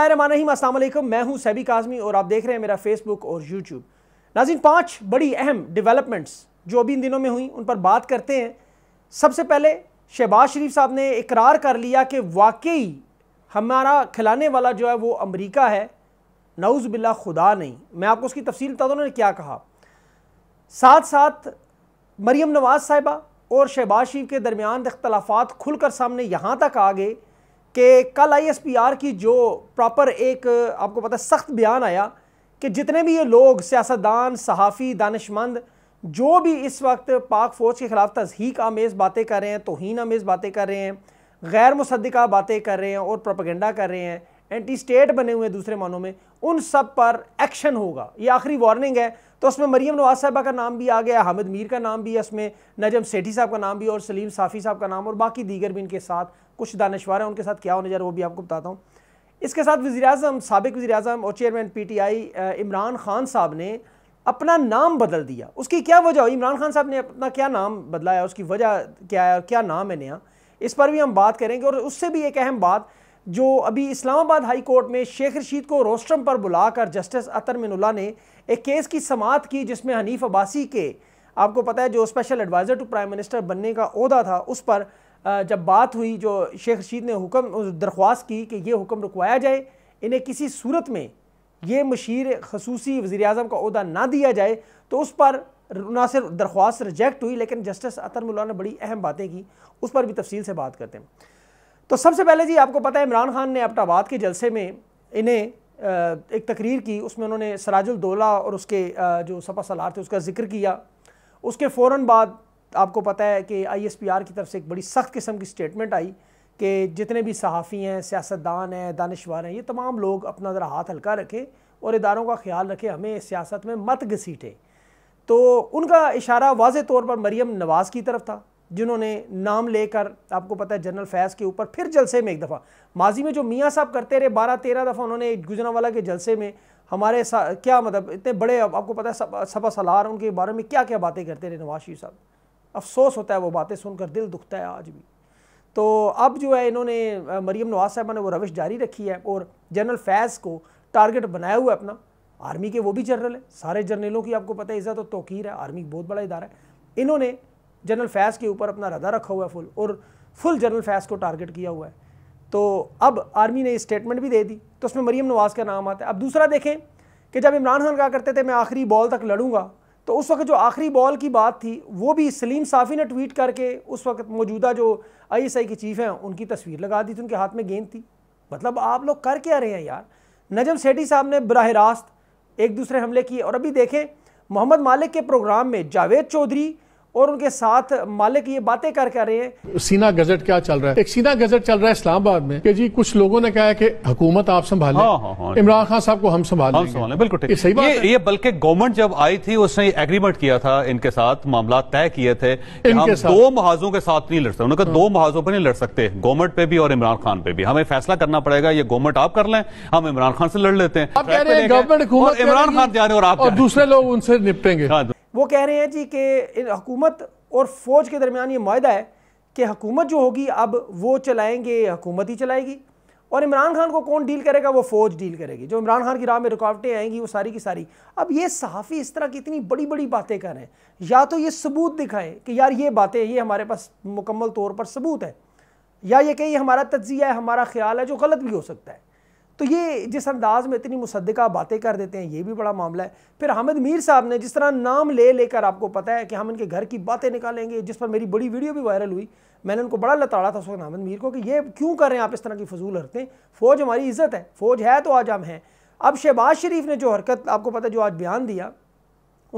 बिस्मिल्लाम असलम मैं हूं सैबी काजमी और आप देख रहे हैं मेरा फेसबुक और यूट्यूब नाजिन पांच बड़ी अहम डेवलपमेंट्स जो अभी इन दिनों में हुई उन पर बात करते हैं सबसे पहले शहबाज शरीफ साहब ने इकरार कर लिया कि वाकई हमारा खिलाने वाला जो है वो अमरीका है नऊज़ बिल्ला खुदा नहीं मैं आपको उसकी तफसील बता दूँ उन्होंने क्या कहा साथ साथ मरीम नवाज़ साहिबा और शहबाज शरीफ के दरमियान अख्तलाफात खुलकर सामने यहाँ तक आ गए कि कल आईएसपीआर की जो प्रॉपर एक आपको पता सख्त बयान आया कि जितने भी ये लोग सियासतदान सहाफ़ी दानशमंद जो भी इस वक्त पाक फ़ौज के ख़िलाफ़ तजहीक आमेज़ बातें कर रहे हैं तोहन आमेज़ बातें कर रहे हैं गैर मुसदा बातें कर रहे हैं और प्रोपागेंडा कर रहे हैं एंटी स्टेट बने हुए हैं दूसरे मानों में उन सब पर एक्शन होगा ये आखिरी वार्निंग है तो उसमें मरीम नवाज साहबा का नाम भी आ गया हामिद मीर का नाम भी है उसमें नजम सेठी साहब का नाम भी और सलीम साफ़ी साहब का नाम और बाकी दीगर भी इनके साथ कुछ दानश्वर हैं उनके साथ क्या होने जा रहा है वो भी आपको बताता हूँ इसके साथ वजी अजम सबक वजी अजम और chairman P T I Imran Khan साहब ने अपना नाम बदल दिया उसकी क्या वजह हुई इमरान खान साहब ने अपना क्या नाम बदला है उसकी वजह क्या है और क्या नाम है नया इस पर भी हम बात करेंगे और उससे भी एक अहम बात जो अभी इस्लामाबाद हाई कोर्ट में शेख रशीद को रोस्ट्रम पर बुलाकर जस्टिस अतर मिनुल्ला ने एक केस की समात की जिसमें हनीफ अब्बासी के आपको पता है जो special adviser to prime minister बनने का अहदा था उस पर जब बात हुई जो शेख रशीद ने हुक्म दरख्वास्त की कि ये हुक्म रुकवाया जाए इन्हें किसी सूरत में ये मशीर खसूसी वज़ी अजम का अहदा ना दिया जाए तो उस पर ना सिर्फ दरख्वास्त रिजेक्ट हुई लेकिन जस्टिस अतर मुल्ला ने बड़ी अहम बातें की उस पर भी तफसील से बात करते हैं तो सबसे पहले जी आपको पता है इमरान खान ने अपटाबाद के जलसे में इन्हें एक तकरीर की उसमें उन्होंने सराजुल दौला और उसके जो सपा सलार थे उसका जिक्र किया उसके फ़ौर बाद आपको पता है कि आईएसपीआर की तरफ से एक बड़ी सख्त किस्म की स्टेटमेंट आई कि जितने भी सहाफ़ी हैं सियासतदान हैं दानशवर हैं ये तमाम लोग अपना ज़रा हाथ हल्का रखें और इदारों का ख्याल रखें हमें सियासत में मत घसीटें तो उनका इशारा वाज तौर पर मरीम नवाज़ की तरफ था जिन्होंने नाम लेकर आपको पता है जनरल फैज़ के ऊपर फिर जलसे में एक दफ़ा माजी में जो मियाँ साहब करते रहे बारह तेरह दफ़ा उन्होंने गुजरावाला के जलसे में हमारे क्या मतलब इतने बड़े आपको पता है सपा सलार उनके बारे में क्या क्या बातें करते रहे नवाज शरीफ साहब अफसोस होता है वो बातें सुनकर दिल दुखता है आज भी तो अब जो है इन्होंने मरीम नवाज साहबा ने वो रविश जारी रखी है और जनरल फैज़ को टारगेट बनाया हुआ है अपना आर्मी के वो भी जनरल है सारे जनरलों की आपको पता है इज्जत और तोकीर है आर्मी बहुत बड़ा इदारा है इन्होंने जनरल फैज़ के ऊपर अपना रदा रखा हुआ है फुल और फुल जनरल फैज़ को टारगेट किया हुआ है तो अब आर्मी ने स्टेटमेंट भी दे दी तो उसमें मरीम नवाज़ का नाम आता है अब दूसरा देखें कि जब इमरान खान कहा करते थे मैं आखिरी बॉल तक लड़ूंगा तो उस वक्त जो आखिरी बॉल की बात थी वो भी सलीम साफ़ी ने ट्वीट करके उस वक्त मौजूदा जो आईएसआई के चीफ हैं उनकी तस्वीर लगा दी थी उनके हाथ में गेंद थी मतलब आप लोग कर क्या रहे हैं यार नजम सेठी साहब ने बरह रास्त एक दूसरे हमले किए और अभी देखें मोहम्मद मालिक के प्रोग्राम में जावेद चौधरी और उनके साथ मालिक ये बातें कर कर रहे हैं सीना गजट क्या चल रहा है एक सीना गजट चल रहा है इस्लामाबाद में कि जी कुछ लोगों ने कहा है कि हुकूमत आप संभालें हाँ, हाँ, हाँ, इमरान खान साहब को हम संभाल हाँ, संभालें बिल्कुल ठीक सही बात ये, है? ये बल्कि गवर्नमेंट जब आई थी उसने एग्रीमेंट किया था इनके साथ मामला तय किए थे कि हम दो महाजों के साथ नहीं लड़ सकते उन्होंने कहा दो महाजों पर नहीं लड़ सकते गवर्नमेंट पे भी और इमरान खान पे भी हमें फैसला करना पड़ेगा ये गवर्नमेंट आप कर लें हम इमरान खान से लड़ लेते हैं इमरान खान जा रहे और आप दूसरे लोग उनसे निपटेंगे हाँ, वो कह रहे हैं जी कि हुकूमत और फ़ौज के दरमियान ये माहा है कि हकूमत जो होगी अब वो चलाएंगे हुकूमत ही चलाएगी और इमरान खान को कौन डील करेगा वो फ़ौज डील करेगी जो इमरान खान की राह में रुकावटें आएंगी वो सारी की सारी अब ये सहाफ़ी इस तरह की इतनी बड़ी बड़ी बातें कर रहे हैं या तो ये सबूत दिखाएं कि यार ये बातें ये हमारे पास मुकम्मल तौर पर सबूत है या ये कहीं हमारा तज्जिया है हमारा ख्याल है जो गलत भी हो सकता है तो ये जिस अंदाज में इतनी मुसद्दका बातें कर देते हैं ये भी बड़ा मामला है फिर हामिद मीर साहब ने जिस तरह नाम ले लेकर आपको पता है कि हम इनके घर की बातें निकालेंगे जिस पर मेरी बड़ी वीडियो भी वायरल हुई मैंने उनको बड़ा लताड़ा था उस वक्त हामिद मीर को कि ये क्यों कर रहे हैं आप इस तरह की फजूल हरकतें फ़ौज हमारी इज्जत है फ़ौज है तो आज हम हैं अब शहबाज शरीफ ने जो हरकत आपको पता है जो आज बयान दिया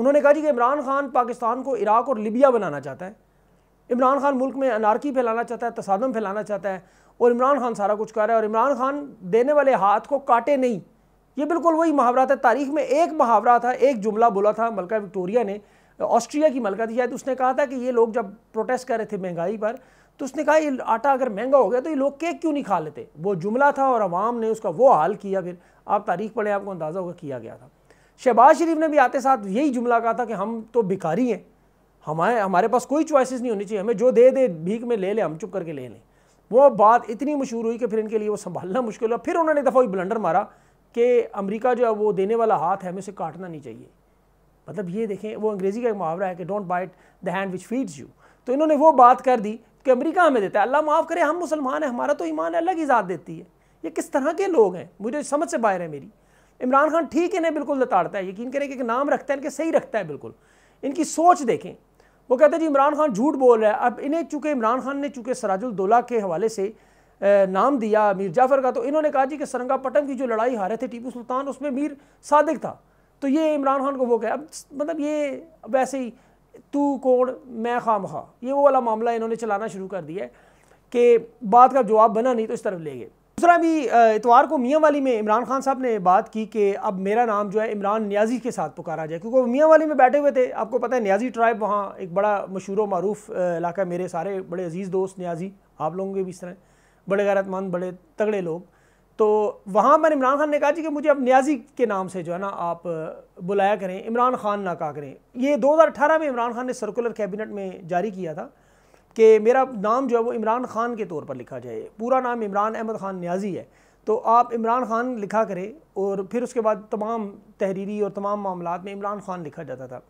उन्होंने कहा जी कि इमरान खान पाकिस्तान को इराक और लिबिया बनाना चाहता है इमरान खान मुल्क में अनारकी फैलाना चाहता है तसादम फैलाना चाहता है और इमरान खान सारा कुछ कर रहा है और इमरान खान देने वाले हाथ को काटे नहीं ये बिल्कुल वही मुहावरा था तारीख में एक मुहावरा था एक जुमला बोला था मलका विक्टोरिया ने ऑस्ट्रिया की मलका थी शायद उसने कहा था कि ये लोग जब प्रोटेस्ट कर रहे थे महंगाई पर तो उसने कहा ये आटा अगर महंगा हो गया तो ये लोग केक क्यों नहीं खा लेते वो जुमला था और आवाम ने उसका वो हाल किया फिर आप तारीख पढ़ें आपको अंदाज़ा होगा किया गया था शहबाज शरीफ ने भी आते साथ यही जुमला कहा था कि हम तो भिखारी हैं हमारे हमारे पास कोई चॉइसेस नहीं होनी चाहिए हमें जो दे दे भीख में ले लें हम चुप करके ले लें वो बात इतनी मशहूर हुई कि फिर इनके लिए वो संभालना मुश्किल हुआ फिर उन्होंने दफ़ा ब्लंडर मारा कि अमेरिका जो है वो देने वाला हाथ है हमें उसे काटना नहीं चाहिए मतलब ये देखें वो अंग्रेज़ी का एक मुहावरा है कि don't bite the hand which feeds you तो इन्होंने वो बात कर दी कि अमेरिका हमें देता है अल्लाह माफ़ करे हम मुसलमान हैं हमारा तो ईमान अलग ही ज़ात देती है ये किस तरह के लोग हैं मुझे समझ से बाहर है मेरी इमरान खान ठीक इन्हें बिल्कुल लताड़ता है यकीन करें कि नाम रखता है इनके सही रखता है बिल्कुल इनकी सोच देखें वो कहते हैं जी इमरान खान झूठ बोल रहा है अब इन्हें चूंकि इमरान खान ने चूँकि सराजुलदौला के हवाले से नाम दिया मीर जाफ़र का तो इन्होंने कहा जी कि सरंगापटम की जो लड़ाई हारे थे टीपू सुल्तान उसमें मीर सादिक था तो ये इमरान खान को वो कहे अब मतलब ये वैसे ही तू कौन मैं खाम खा ये वो वाला मामला इन्होंने चलाना शुरू कर दिया है कि बात का जवाब बना नहीं तो इस तरफ ले गए तरह भी इतवार को मियाँ वाली में इमरान खान साहब ने बात की कि अब मेरा नाम जो है इमरान न्याजी के साथ पुकारा जाए क्योंकि वो मियाँ वाली में बैठे हुए थे आपको पता है न्याजी ट्राइब वहाँ एक बड़ा मशहूर व मरूफ इलाका है मेरे सारे बड़े अजीज़ दोस्त न्याजी आप लोगों के भी इस तरह बड़े गैरतमंद बड़े तगड़े लोग तो वहाँ पर इमरान खान ने कहा जी कि मुझे अब न्याजी के नाम से जो है ना आप बुलाया करें इमरान खान ना कहा करें ये अठारह में इमरान खान ने सर्कुलर कैबिनेट में जारी किया था कि मेरा नाम जो है वो इमरान ख़ान के तौर पर लिखा जाए पूरा नाम इमरान अहमद ख़ान न्याजी है तो आप इमरान ख़ान लिखा करें और फिर उसके बाद तमाम तहरीरी और तमाम मामला में इमरान ख़ान लिखा जाता था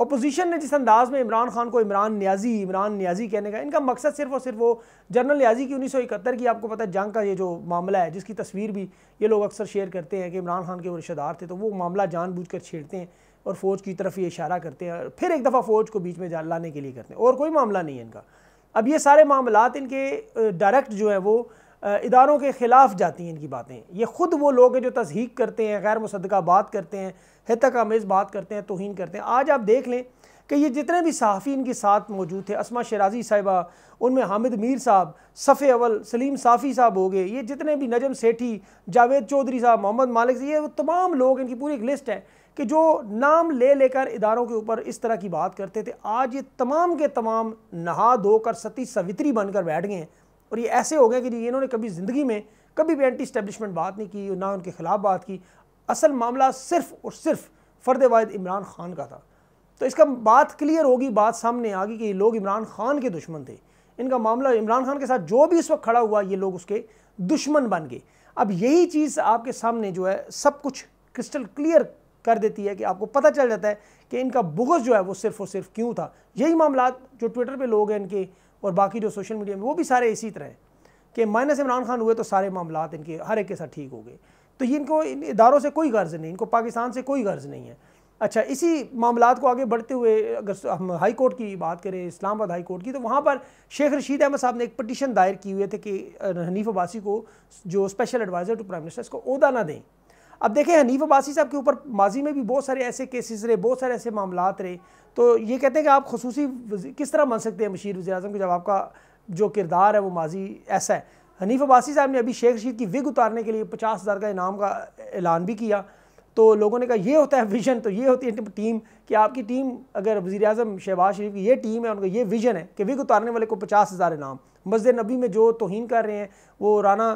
अपोजिशन ने जिस अंदाज़ में इमरान खान को इमरान न्याजी इमरान न्याजी कहने का इनका मकसद सिर्फ और सिर्फ वो जनरल न्याजी की उन्नीस की आपको पता है जंग का ये जो मामला है जिसकी तस्वीर भी ये लोग अक्सर शेयर करते हैं कि इमरान खान के वो रिश्तेदार थे तो वो मामला जानबूझकर छेड़ते हैं और फ़ौज की तरफ ये इशारा करते हैं फिर एक दफ़ा फ़ौज को बीच में लाने के लिए करते हैं और कोई मामला नहीं है इनका अब ये सारे मामला इनके डायरेक्ट जो हैं वो इदारों के ख़िलाफ़ जाती हैं इनकी बातें ये ख़ुद वो लोग हैं जो तस्हीक करते हैं गैर मुसदा बात करते हैं हितक आमेज़ बात करते हैं तोहन करते हैं आज आप देख लें कि ये जितने भी सहाफ़ी इनके साथ मौजूद थे असमा शराजी साहिबा उनमें हामिद मीर साहब सफ़े अवल सलीम साफ़ी साहब हो गए ये जितने भी नजम सेठी जावेद चौधरी साहब मोहम्मद मालिक ये वो तमाम लोग इनकी पूरी एक लिस्ट है कि जो नाम ले लेकर इदारों के ऊपर इस तरह की बात करते थे आज ये तमाम के तमाम नहा धोकर सती सवित्री बनकर बैठ गए हैं और ये ऐसे हो गए कि इन्होंने कभी ज़िंदगी में कभी भी एंटी इस्टेबलिशमेंट बात नहीं की ना उनके ख़िलाफ़ बात की असल मामला सिर्फ और सिर्फ फ़र्द वाद इमरान खान का था तो इसका बात क्लियर होगी बात सामने आ गई कि ये लोग इमरान खान के दुश्मन थे इनका मामला इमरान खान के साथ जो भी इस वक्त खड़ा हुआ ये लोग उसके दुश्मन बन गए अब यही चीज़ आपके सामने जो है सब कुछ क्रिस्टल क्लियर कर देती है कि आपको पता चल जाता है कि इनका बुगस जो है वो सिर्फ और सिर्फ क्यों था यही मामला जो ट्विटर पर लोग हैं इनके और बाकी जो सोशल मीडिया में वो भी सारे इसी तरह हैं कि माइनस इमरान खान हुए तो सारे मामला इनके हर एक के साथ ठीक हो गए तो ये इनको इन इदारों से कोई गर्ज नहीं इनको पाकिस्तान से कोई गर्ज नहीं है अच्छा इसी मामला को आगे बढ़ते हुए अगर हम हाई कोर्ट की बात करें इस्लामाबाद हाई कोर्ट की तो वहाँ पर शेख रशीद अहमद साहब ने एक पटिशन दायर की हुए थे कि हनीफ अब्बासी को जो special adviser to prime minister इसको अहदा ना दें अब देखें हनीफ अब्बासी साहब के ऊपर माजी में भी बहुत सारे ऐसे केसेस रहे बहुत सारे ऐसे मामला रहे तो ये कहते हैं कि आप खसूस किस तरह मान सकते हैं मशीर वजी अजम को जब आपका जो किरदार है वो माजी ऐसा है हनीफ अब्बासी साहब ने अभी शेख रशीद की विग उतारने के लिए पचास हज़ार का इनाम का ऐलान भी किया तो लोगों ने कहा ये होता है विजन तो ये होती है टीम कि आपकी टीम अगर वजी अजम शहबाज शरीफ की ये टीम है उनका ये विजन है कि विग उतारने वाले को पचास हज़ार इनाम मस्जिद नबी में जो तोहन कर रहे हैं वो राना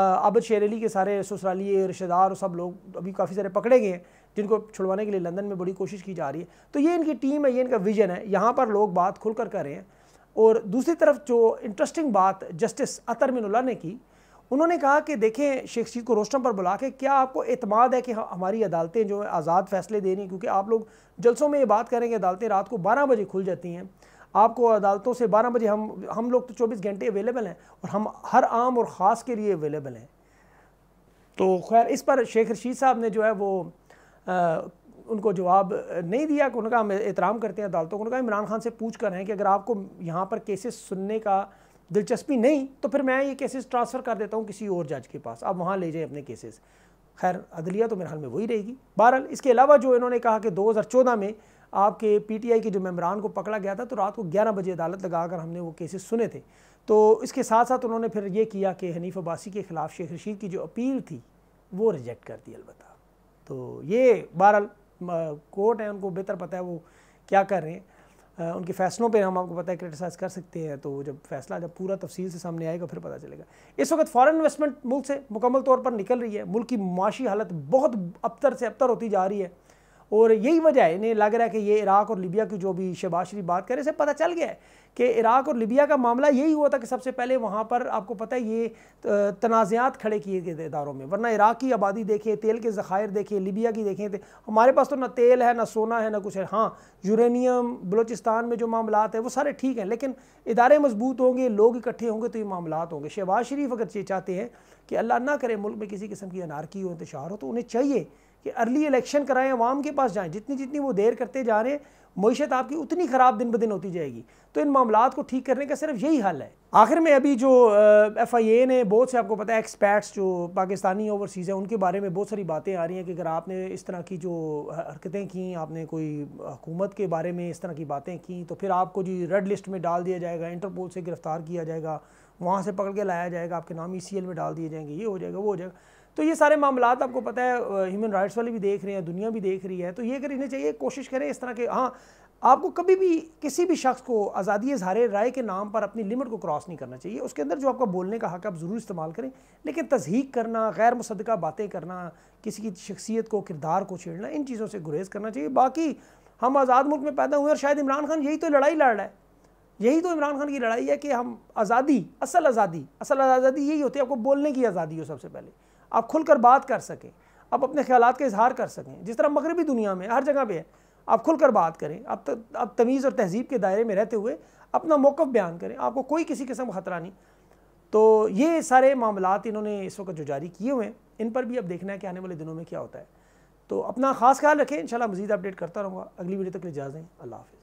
आबद शेर अली के सारे ससुराली रिश्तेदार और सब लोग अभी काफ़ी सारे पकड़े गए हैं जिनको छुड़वाने के लिए लंदन में बड़ी कोशिश की जा रही है तो ये इनकी टीम है ये इनका विजन है यहाँ पर लोग बात खुलकर कर रहे हैं और दूसरी तरफ जो इंटरेस्टिंग बात जस्टिस अतर मिनल्ला ने की उन्होंने कहा कि देखें शेख रशीद को रोस्टम पर बुला के क्या आपको अतमाद है कि हाँ, हमारी अदालतें जो आज़ाद फैसले दे रही हैं क्योंकि आप लोग जलसों में ये बात करें कि अदालतें रात को बारह बजे खुल जाती हैं आपको अदालतों से बारह बजे हम हम लोग तो चौबीस घंटे अवेलेबल हैं और हम हर आम और ख़ास के लिए अवेलेबल हैं तो खैर इस पर शेख रशीद साहब ने जो है वो आ, उनको जवाब नहीं दिया कि उनका हम एहतराम करते हैं अदालतों को उनका इमरान खान से पूछ कर रहे हैं कि अगर आपको यहाँ पर केसेस सुनने का दिलचस्पी नहीं तो फिर मैं ये केसेस ट्रांसफ़र कर देता हूँ किसी और जज के पास आप वहाँ ले जाएँ अपने केसेस खैर अदलिया तो मेरे हाल में वही रहेगी बहरहाल इसके अलावा जो इन्होंने कहा कि 2014 में आपके पीटीआई के जो मेम्बरान को पकड़ा गया था तो रात को 11 बजे अदालत लगाकर हमने वो केसेस सुने थे तो इसके साथ साथ उन्होंने फिर ये किया कि हनीफ अब्बासी के ख़िलाफ़ शेख रशीद की जो अपील थी वो रिजेक्ट कर दी अलबत् तो ये बहरहाल कोर्ट है उनको बेहतर पता है वो क्या कर रहे हैं उनके फैसलों पे हम आपको पता है क्रिटिसाइज़ कर सकते हैं तो जब फैसला जब पूरा तफसील से सामने आएगा फिर पता चलेगा इस वक्त फॉरेन इन्वेस्टमेंट मुल्क से मुकम्मल तौर पर निकल रही है मुल्क की माशी हालत बहुत अबतर से अबतर होती जा रही है और यही वजह है इन्हें लग रहा है कि ये इराक और लिबिया की जो भी शहबाज शरीफ बात करें से पता चल गया है कि इराक और लिबिया का मामला यही हुआ था कि सबसे पहले वहाँ पर आपको पता है ये तनाज़ात खड़े किए गए इदारों में वरना इराक की आबादी देखें तेल के ज़ख़ायर देखें लिबिया की देखें तो हमारे पास तो ना तेल है ना सोना है ना कुछ है हाँ यूरेनियम बलोचिस्तान में जो मामला है वो सारे ठीक हैं लेकिन इदारे मजबूत होंगे लोग इकट्ठे होंगे तो ये मामला होंगे शहबाज शरीफ अगर ये चाहते हैं कि अल्लाह ना करे मुल्क में किसी किस्म की अनारकी हो इंतशार हो तो उन्हें चाहिए कि अर्ली इलेक्शन कराएं अवाम के पास जाएं जितनी जितनी वो देर करते जा रहे हैं मीशत आपकी उतनी ख़राब दिन ब दिन होती जाएगी तो इन मामला को ठीक करने का सिर्फ यही हल है आखिर में अभी जो एफ़ आई ए ने बहुत से आपको पता है एक्सपैट्स जो पाकिस्तानी ओवरसीज़ हैं उनके बारे में बहुत सारी बातें आ रही हैं कि अगर आपने इस तरह की जो हरकतें की आपने कोई हुकूमत के बारे में इस तरह की बातें की तो फिर आपको जी रेड लिस्ट में डाल दिया जाएगा इंटरपोल से गिरफ़्तार किया जाएगा वहाँ से पकड़ के लाया जाएगा आपके नाम ई सी एल में डाल दिए जाएंगे ये हो जाएगा वो हो जाएगा तो ये सारे मामला आपको पता है ह्यूमन राइट्स वाले भी देख रहे हैं दुनिया भी देख रही है तो ये इन्हें चाहिए कोशिश करें इस तरह के हाँ आपको कभी भी किसी भी शख्स को आज़ादी इजहार राय के नाम पर अपनी लिमिट को क्रॉस नहीं करना चाहिए उसके अंदर जो आपका बोलने का हक आप ज़रूर इस्तेमाल करें लेकिन तजहीक करना गैर मुसदा बातें करना किसी की शख्सियत को किरदार को छेड़ना इन चीज़ों से गुरेज करना चाहिए बाकी हम आज़ाद मुल्क में पैदा हुए और शायद इमरान खान यही तो लड़ाई लड़ रहा है यही तो इमरान खान की लड़ाई है कि हम आज़ादी असल आज़ादी असल आज़ादी यही होती है आपको बोलने की आज़ादी हो सबसे पहले आप खुलकर बात कर सकें आप अपने ख्याल का इजहार कर सकें जिस तरह मगरबी दुनिया में हर जगह पर है आप खुलकर बात करें आप त, आप तमीज़ और तहजीब के दायरे में रहते हुए अपना मौक़ बयान करें आपको कोई किसी किस्म का ख़तरा नहीं तो ये सारे मामला इन्होंने इस वक्त जो जारी किए हुए हैं इन पर भी अब देखना है कि आने वाले दिनों में क्या होता है तो अपना खास ख्याल रखें शाला मजीद अपडेट करता रहूँगा अगली वीडियो तक ले जा अल्लाह हाफ़